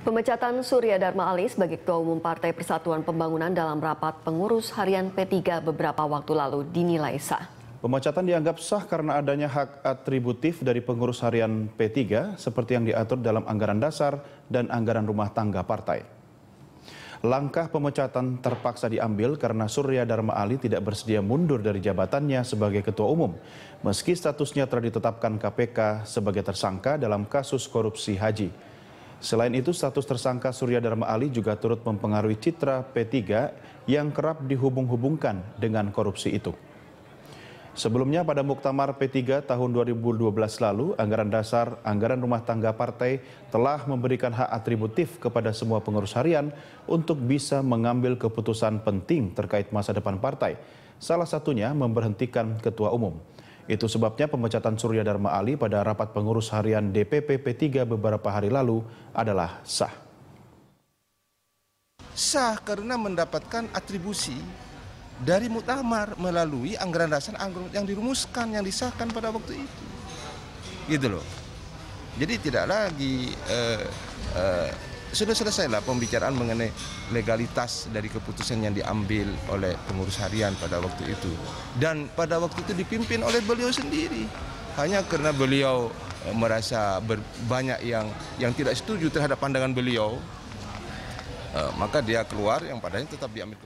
Pemecatan Surya Dharma Ali sebagai Ketua Umum Partai Persatuan Pembangunan dalam rapat pengurus harian P3 beberapa waktu lalu dinilai sah. Pemecatan dianggap sah karena adanya hak atributif dari pengurus harian P3 seperti yang diatur dalam anggaran dasar dan anggaran rumah tangga partai. Langkah pemecatan terpaksa diambil karena Surya Dharma Ali tidak bersedia mundur dari jabatannya sebagai ketua umum, meski statusnya telah ditetapkan KPK sebagai tersangka dalam kasus korupsi haji. Selain itu, status tersangka Surya Dharma Ali juga turut mempengaruhi citra P3 yang kerap dihubung-hubungkan dengan korupsi itu. Sebelumnya pada Muktamar P3 tahun 2012 lalu, anggaran dasar anggaran rumah tangga partai telah memberikan hak atributif kepada semua pengurus harian untuk bisa mengambil keputusan penting terkait masa depan partai. Salah satunya memberhentikan ketua umum. Itu sebabnya pemecatan Surya Dharma Ali pada rapat pengurus harian DPP P3 beberapa hari lalu adalah sah. Sah karena mendapatkan atribusi dari muktamar melalui anggaran dasar anggaran yang dirumuskan, yang disahkan pada waktu itu. Gitu loh. Jadi tidak lagi eh, eh, sudah selesai lah pembicaraan mengenai legalitas dari keputusan yang diambil oleh pengurus harian pada waktu itu. Dan pada waktu itu dipimpin oleh beliau sendiri. Hanya karena beliau eh, merasa ber, banyak yang yang tidak setuju terhadap pandangan beliau, eh, maka dia keluar yang padanya tetap diambil.